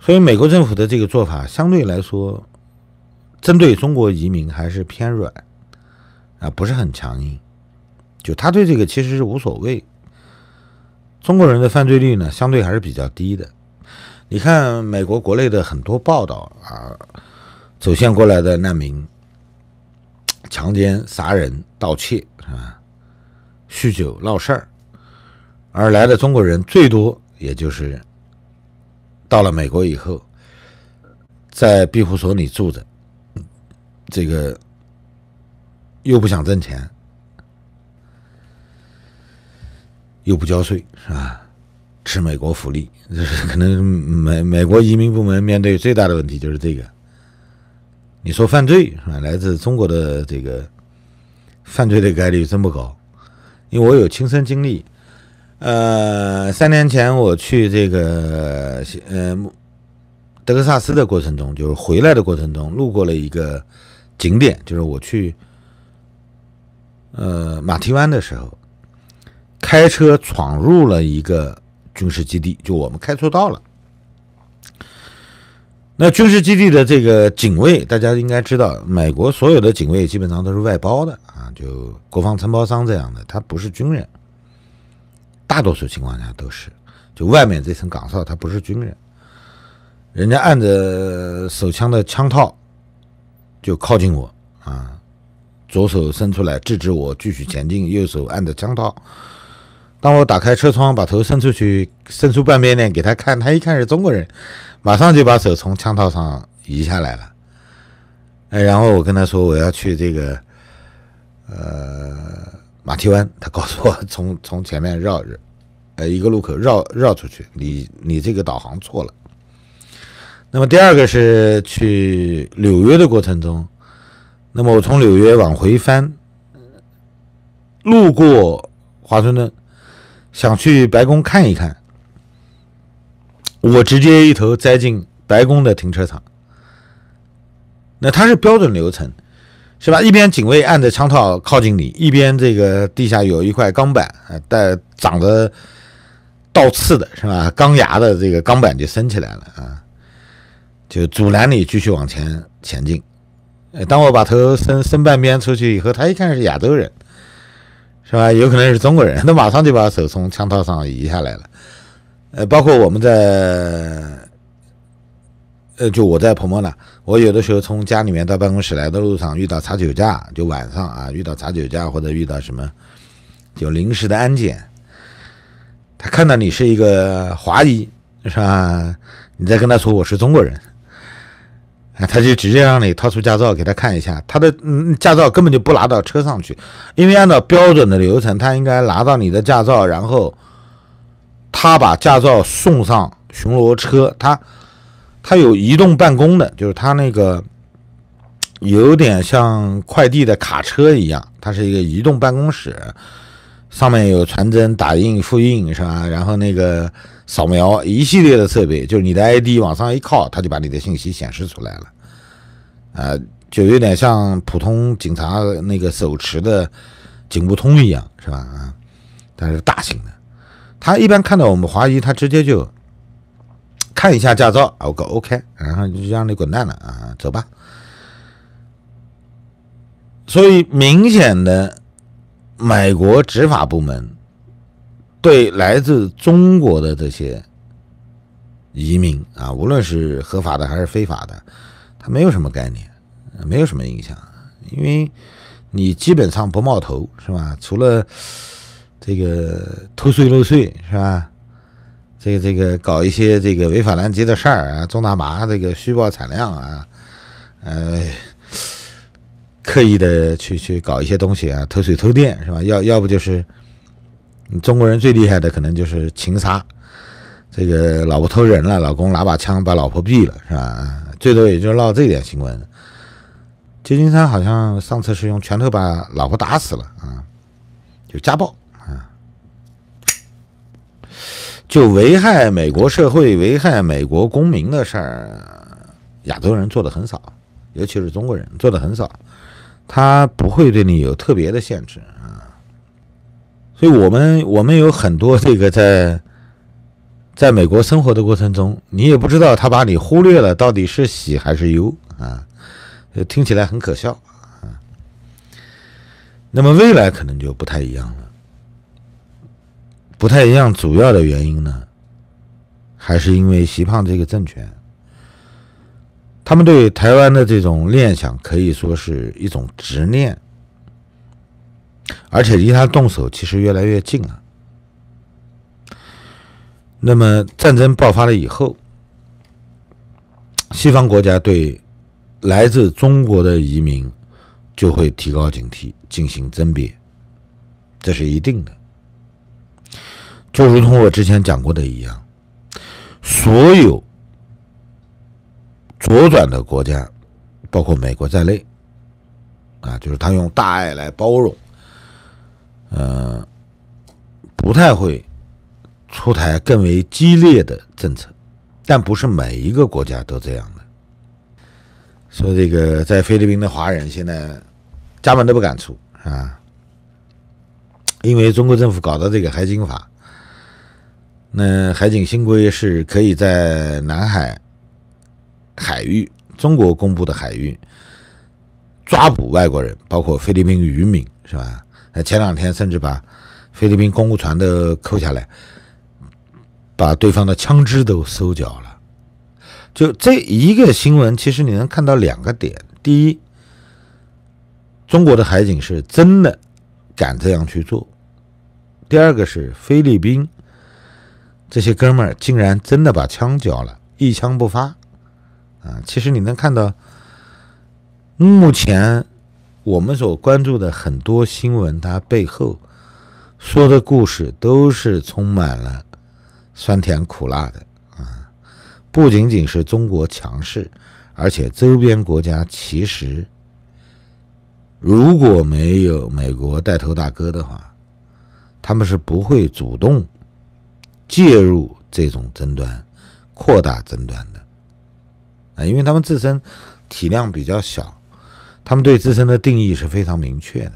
所以，美国政府的这个做法相对来说，针对中国移民还是偏软啊，不是很强硬。就他对这个其实是无所谓。中国人的犯罪率呢，相对还是比较低的。你看美国国内的很多报道啊，走线过来的难民，强奸、杀人、盗窃，是吧？酗酒闹事儿，而来的中国人最多也就是。到了美国以后，在庇护所里住着，这个又不想挣钱，又不交税，是吧？吃美国福利，这是可能美美国移民部门面对最大的问题就是这个。你说犯罪是吧？来自中国的这个犯罪的概率真不高，因为我有亲身经历。呃，三年前我去这个呃德克萨斯的过程中，就是回来的过程中，路过了一个景点，就是我去呃马蹄湾的时候，开车闯入了一个军事基地，就我们开错道了。那军事基地的这个警卫，大家应该知道，美国所有的警卫基本上都是外包的啊，就国防承包商这样的，他不是军人。大多数情况下都是，就外面这层岗哨他不是军人，人家按着手枪的枪套就靠近我啊，左手伸出来制止我继续前进，右手按着枪套。当我打开车窗把头伸出去，伸出半边脸给他看，他一看是中国人，马上就把手从枪套上移下来了。哎，然后我跟他说我要去这个，呃。马蹄湾，他告诉我 从从前面绕着，呃，一个路口绕绕出去。你你这个导航错了。那么第二个是去纽约的过程中，那么我从纽约往回翻，路过华盛顿，想去白宫看一看。我直接一头栽进白宫的停车场。那它是标准流程。是吧？一边警卫按着枪套靠近你，一边这个地下有一块钢板带长的倒刺的是吧？钢牙的这个钢板就升起来了啊，就阻拦你继续往前前进。呃，当我把头伸伸半边出去以后，他一看是亚洲人，是吧？有可能是中国人，他马上就把手从枪套上移下来了。呃，包括我们在。呃，就我在彭博呢，我有的时候从家里面到办公室来的路上遇到查酒驾，就晚上啊遇到查酒驾或者遇到什么，就临时的安检，他看到你是一个华裔是吧？你再跟他说我是中国人，他就直接让你掏出驾照给他看一下，他的嗯驾照根本就不拿到车上去，因为按照标准的流程，他应该拿到你的驾照，然后他把驾照送上巡逻车，他。它有移动办公的，就是它那个有点像快递的卡车一样，它是一个移动办公室，上面有传真、打印、复印，是吧？然后那个扫描一系列的设备，就是你的 ID 往上一靠，它就把你的信息显示出来了，呃，就有点像普通警察那个手持的警务通一样，是吧？啊，但是大型的，他一般看到我们华谊，他直接就。看一下驾照，OK，啊，我搞然后就让你滚蛋了啊，走吧。所以，明显的美国执法部门对来自中国的这些移民啊，无论是合法的还是非法的，他没有什么概念，没有什么影响，因为你基本上不冒头，是吧？除了这个偷税漏税，是吧？这个这个搞一些这个违法乱纪的事儿啊，种大麻这个虚报产量啊，呃，刻意的去去搞一些东西啊，偷水偷电是吧？要要不就是中国人最厉害的可能就是情杀，这个老婆偷人了，老公拿把枪把老婆毙了是吧？最多也就闹这点新闻。旧金山好像上次是用拳头把老婆打死了啊，就家暴。就危害美国社会、危害美国公民的事儿，亚洲人做的很少，尤其是中国人做的很少，他不会对你有特别的限制啊。所以，我们我们有很多这个在在美国生活的过程中，你也不知道他把你忽略了到底是喜还是忧啊，听起来很可笑啊。那么，未来可能就不太一样了。不太一样，主要的原因呢，还是因为习胖这个政权，他们对台湾的这种念想可以说是一种执念，而且离他动手其实越来越近了。那么战争爆发了以后，西方国家对来自中国的移民就会提高警惕，进行甄别，这是一定的。就如同我之前讲过的一样，所有左转的国家，包括美国在内，啊，就是他用大爱来包容，呃，不太会出台更为激烈的政策，但不是每一个国家都这样的。说这个在菲律宾的华人现在家门都不敢出啊。因为中国政府搞的这个海警法，那海警新规是可以在南海海域，中国公布的海域抓捕外国人，包括菲律宾渔民，是吧？那前两天甚至把菲律宾公务船都扣下来，把对方的枪支都收缴了。就这一个新闻，其实你能看到两个点：第一，中国的海警是真的。敢这样去做。第二个是菲律宾，这些哥们儿竟然真的把枪缴了，一枪不发。啊，其实你能看到，目前我们所关注的很多新闻，它背后说的故事都是充满了酸甜苦辣的啊。不仅仅是中国强势，而且周边国家其实。如果没有美国带头大哥的话，他们是不会主动介入这种争端、扩大争端的啊，因为他们自身体量比较小，他们对自身的定义是非常明确的。